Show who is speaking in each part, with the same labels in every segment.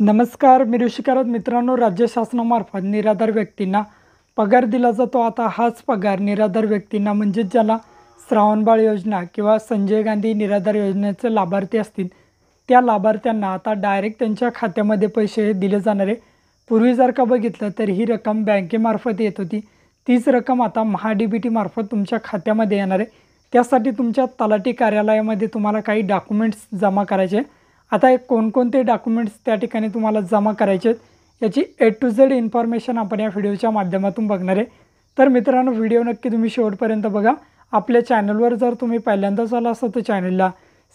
Speaker 1: नमस्कार मी ऋषिकारत मित्रांनो राज्य शासनामार्फत निराधार व्यक्तींना पगार दिला जातो आता हाच पगार निराधार व्यक्तींना म्हणजेच ज्याला श्रावणबाळ योजना किंवा संजय गांधी निराधार योजनेचे लाभार्थी असतील त्या लाभार्थ्यांना आता डायरेक्ट त्यांच्या खात्यामध्ये पैसे दिले जाणार आहे पूर्वी जर का बघितलं तर ही रक्कम बँकेमार्फत येत होती तीच रक्कम आता महा डी बी टीमार्फत तुमच्या खात्यामध्ये येणार आहे त्यासाठी तुमच्या तलाठी कार्यालयामध्ये तुम्हाला काही डॉक्युमेंट्स जमा करायचे आता कोणकोणते डॉक्युमेंट्स त्या ठिकाणी तुम्हाला जमा करायचे आहेत याची ए टू झेड इन्फॉर्मेशन आपण या व्हिडिओच्या माध्यमातून बघणार आहे तर मित्रांनो व्हिडिओ नक्की तुम्ही शेवटपर्यंत बघा आपल्या चॅनलवर जर तुम्ही पहिल्यांदाच आला असाल तर चॅनलला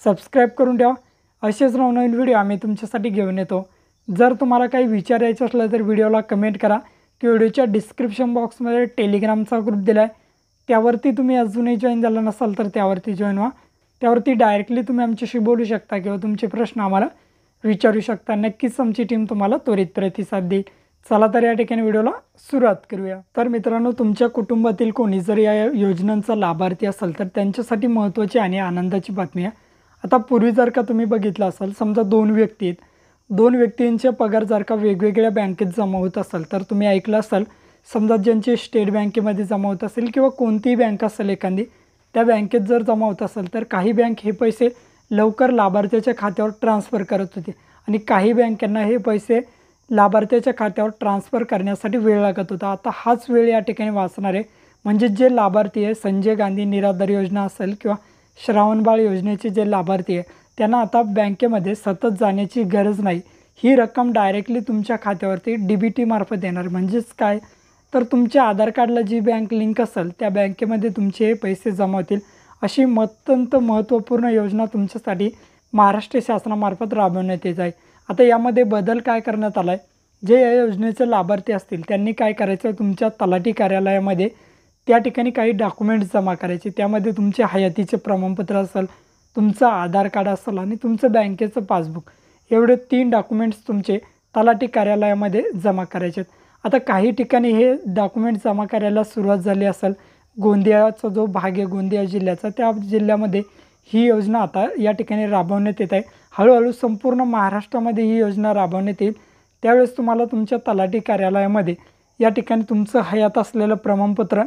Speaker 1: सबस्क्राईब करून ठेवा असेच नवनवीन व्हिडिओ आम्ही तुमच्यासाठी घेऊन येतो जर तुम्हाला काही विचारायचं असलं तर व्हिडिओला कमेंट करा की व्हिडिओच्या डिस्क्रिप्शन बॉक्समध्ये टेलिग्रामचा ग्रुप दिला आहे त्यावरती तुम्ही अजूनही जॉईन झाला नसाल तर त्यावरती जॉईन व्हा त्यावरती डायरेक्टली तुम्ही आमच्याशी बोलू शकता किंवा तुमचे प्रश्न आम्हाला विचारू शकता नक्कीच आमची टीम तुम्हाला त्वरित प्रतिसाद देईल चला तर या ठिकाणी व्हिडिओला सुरुवात करूया तर मित्रांनो तुमच्या कुटुंबातील कोणी जर या योजनांचा लाभार्थी असेल तर त्यांच्यासाठी महत्त्वाची आणि आनंदाची बातमी आहे आता पूर्वी जर का तुम्ही बघितलं असाल समजा दोन व्यक्ती आहेत दोन व्यक्तींचे पगार जर का वेगवेगळ्या बँकेत जमा होत असाल तर तुम्ही ऐकलं असाल समजा ज्यांचे स्टेट बँकेमध्ये जमा होत असेल किंवा कोणतीही बँक असेल एखादी त्या बँकेत जर जमा होत असेल तर काही बँक हे पैसे लवकर लाभार्थ्याच्या खात्यावर ट्रान्सफर करत होते आणि काही बँकांना हे पैसे लाभार्थ्याच्या खात्यावर ट्रान्सफर करण्यासाठी वेळ लागत होता आता हाच वेळ या ठिकाणी वाचणार आहे म्हणजे जे लाभार्थी आहे संजय गांधी निराधार योजना असेल किंवा श्रावणबाळ योजनेचे जे लाभार्थी आहे त्यांना आता बँकेमध्ये सतत जाण्याची गरज नाही ही रक्कम डायरेक्टली तुमच्या खात्यावरती डी बी टीमार्फत येणार म्हणजेच काय तर तुमच्या आधार कार्डला जी बँक लिंक असेल त्या बँकेमध्ये तुमचे पैसे जमा होतील अशी अत्यंत महत्त्वपूर्ण योजना तुमच्यासाठी महाराष्ट्र शासनामार्फत राबवण्यात येत आहे आता यामध्ये बदल काय करण्यात आला आहे जे या योजनेचे लाभार्थी असतील त्यांनी काय करायचं तुमच्या तलाठी कार्यालयामध्ये त्या ठिकाणी काही डॉक्युमेंट्स जमा करायचे त्यामध्ये तुमचे हयातीचे प्रमाणपत्र असेल तुमचं आधार कार्ड असेल आणि तुमचं बँकेचं पासबुक एवढे तीन डॉक्युमेंट्स तुमचे तलाठी कार्यालयामध्ये जमा करायचे आहेत आता काही ठिकाणी हे डॉक्युमेंट जमा करायला सुरुवात झाली असेल गोंदियाचा जो भाग आहे गोंदिया जिल्ह्याचा त्या जिल्ह्यामध्ये ही योजना आता या ठिकाणी राबवण्यात येत आहे हळूहळू संपूर्ण महाराष्ट्रामध्ये ही योजना राबवण्यात येईल त्यावेळेस तुम्हाला तुमच्या तलाठी कार्यालयामध्ये या ठिकाणी तुमचं हयात असलेलं प्रमाणपत्र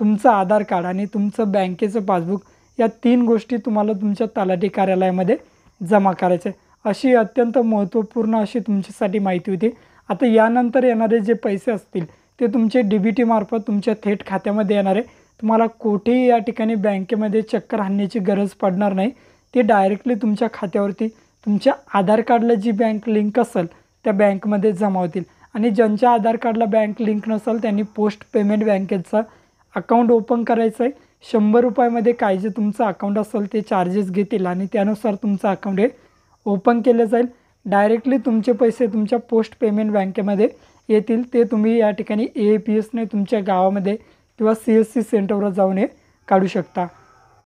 Speaker 1: तुमचं आधार कार्ड आणि तुमचं बँकेचं पासबुक या तीन गोष्टी तुम्हाला तुमच्या तलाठी कार्यालयामध्ये जमा आहे अशी अत्यंत महत्त्वपूर्ण अशी तुमच्यासाठी माहिती होती आता यानंतर येणारे जे पैसे असतील ते तुमचे डी बी टीमार्फत तुमच्या थेट खात्यामध्ये येणार आहे तुम्हाला कुठेही या ठिकाणी बँकेमध्ये चक्कर हाणण्याची गरज पडणार नाही ते डायरेक्टली तुमच्या खात्यावरती तुमच्या आधार कार्डला जी बँक लिंक असेल त्या बँकमध्ये जमा होतील आणि ज्यांच्या आधार कार्डला बँक लिंक नसेल त्यांनी पोस्ट पेमेंट बँकेचा अकाउंट ओपन करायचं आहे शंभर रुपयामध्ये काय जे तुमचं अकाउंट असेल ते चार्जेस घेतील आणि त्यानुसार तुमचं अकाउंट हे ओपन केलं जाईल डायरेक्टली तुमचे पैसे तुमच्या पोस्ट पेमेंट बँकेमध्ये येतील ते तुम्ही या ठिकाणी ए पी एसने तुमच्या गावामध्ये किंवा सी एस सी सेंटरवर जाऊन हे काढू शकता